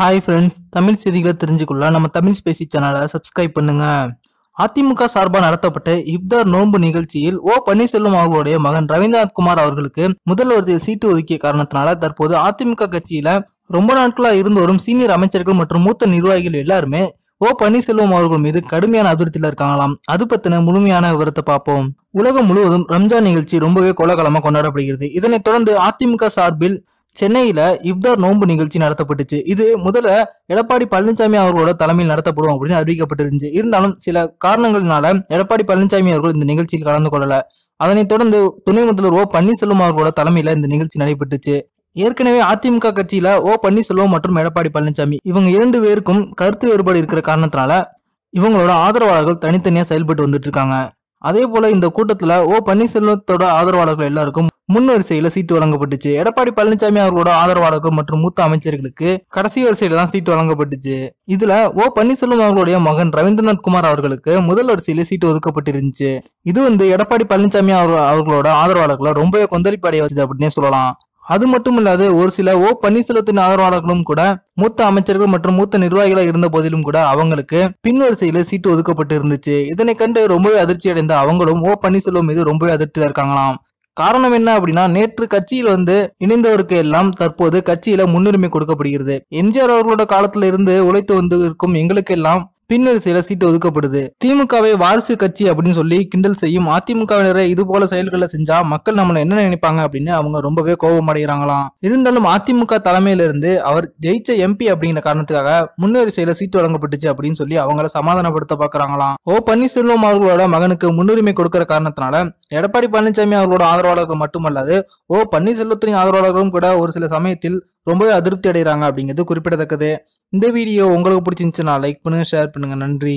hi friends Tamil செய்திகளை தெரிஞ்சுக்கொள்ள நம்ம Tamil Spacey சேனலை சப்ஸ்கிரைப் பண்ணுங்க அதிமுக சார்பாக நடத்தப்பட்ட இப்தார் நோன்பு நிகழ்ச்சியில் ஓ பன்னீர்செல்வம் அவர்களுடைய மகன் ரவீந்திரநாத் குமார் அவர்களுக்கு முதல்வர் சீட்டு ஒதுக்கிய காரணத்தினால தற்போது அதிமுக கட்சியில ரொம்ப நாட்களாக இருந்து வரும் சீனியர் அமைச்சர்கள் மற்றும் மூத்த நிர்வாகிகள் எல்லாருமே ஓ பன்னீர்செல்வம் அவர்கள் மீது கடுமையான அதிருப்தியில் இருக்காங்களாம் அது பத்தின முழுமையான விவரத்தை பார்ப்போம் உலகம் முழுவதும் ரம்ஜான் நிகழ்ச்சி ரொம்பவே கோலகலமாக கொண்டாடப்படுகிறது இதனைத் தொடர்ந்து அதிமுக சார்பில் சென்னையில் இப்தார் நோன்பு நிகழ்ச்சி நடத்தப்பட்டுச்சு இது முதல்ல எடப்பாடி பழனிசாமி அவர்களோட தலைமையில் நடத்தப்படும் அப்படின்னு அறிவிக்கப்பட்டிருந்துச்சு இருந்தாலும் சில காரணங்களினால எடப்பாடி பழனிசாமி அவர்கள் இந்த நிகழ்ச்சியில் கலந்து கொள்ளல அதனைத் தொடர்ந்து துணை முதல்வர் ஓ பன்னீர்செல்வம் அவர்களோட தலைமையில இந்த நிகழ்ச்சி நடைபெற்றுச்சு ஏற்கனவே அதிமுக கட்சியில ஓ பன்னீர்செல்வம் மற்றும் எடப்பாடி பழனிசாமி இவங்க இரண்டு பேருக்கும் கருத்து வேறுபாடு இருக்கிற காரணத்தினால இவங்களோட ஆதரவாளர்கள் தனித்தனியா செயல்பட்டு வந்துட்டு இருக்காங்க அதே போல இந்த கூட்டத்துல ஓ பன்னீர்செல்வத்தோட ஆதரவாளர்கள் எல்லாருக்கும் முன்வரிசையில சீட்டு வழங்கப்பட்டுச்சு எடப்பாடி பழனிசாமி அவர்களோட ஆதரவாளர்கள் மற்றும் மூத்த அமைச்சர்களுக்கு கடைசி வரிசையில தான் சீட்டு வழங்கப்பட்டுச்சு இதுல ஓ பன்னீர்செல்வம் அவர்களுடைய மகன் ரவீந்திரநாத் குமார் அவர்களுக்கு முதல் வரிசையில சீட்டு ஒதுக்கப்பட்டிருந்துச்சு இது வந்து எடப்பாடி பழனிசாமி அவர்களோட ஆதரவாளர்களை ரொம்பவே அடைய வச்சது அப்படின்னே சொல்லலாம் அது மட்டும் இல்லாது ஒரு சில ஓ பன்னீர்செல்வத்தின் ஆதரவாளர்களும் கூட மூத்த அமைச்சர்கள் மற்றும் மூத்த நிர்வாகிகளாக இருந்த போதிலும் கூட அவங்களுக்கு பின்வரிசையில சீட்டு ஒதுக்கப்பட்டு இருந்துச்சு இதனை கண்டு ரொம்பவே அதிர்ச்சி அடைந்த அவங்களும் ஓ பன்னீர்செல்வம் மீது ரொம்பவே அதிர்ச்சியா இருக்காங்களாம் காரணம் என்ன அப்படின்னா நேற்று கட்சியில் வந்து இணைந்தவருக்கு எல்லாம் தற்போது கட்சியில முன்னுரிமை கொடுக்கப்படுகிறது எம்ஜிஆர் அவர்களோட காலத்துல இருந்து உழைத்து வந்து இருக்கும் எங்களுக்கு எல்லாம் பின்னர் சில சீட்டு ஒதுக்கப்படுது திமுகவை வாரிசு கட்சி அப்படின்னு சொல்லி கிண்டல் செய்யும் அதிமுகவினரை இது போல செயல்களை செஞ்சா மக்கள் நம்மளை என்ன நினைப்பாங்க அப்படின்னு அவங்க ரொம்பவே கோபம் அடைகிறாங்களாம் இருந்தாலும் அதிமுக தலைமையிலிருந்து அவர் ஜெயிச்ச எம்பி அப்படிங்கிற காரணத்துக்காக முன்னுரிமை செயல சீட்டு வழங்கப்பட்டுச்சு அப்படின்னு சொல்லி அவங்கள சமாதானப்படுத்த பாக்குறாங்களாம் ஓ பன்னீர்செல்வம் அவர்களோட மகனுக்கு முன்னுரிமை கொடுக்கிற காரணத்தினால எடப்பாடி பழனிசாமி அவர்களோட ஆதரவாளர்கள் மட்டுமல்லாது ஓ பன்னீர்செல்வத்தின் ஆதரவாளர்களும் கூட ஒரு சில சமயத்தில் ரொம்பவே அதிருப்தி அடைகிறாங்க அப்படிங்கிறது குறிப்பிடத்தக்கது இந்த வீடியோ உங்களுக்கு பிடிச்சிருந்துச்சுன்னா லைக் பண்ணுங்கள் ஷேர் பண்ணுங்கள் நன்றி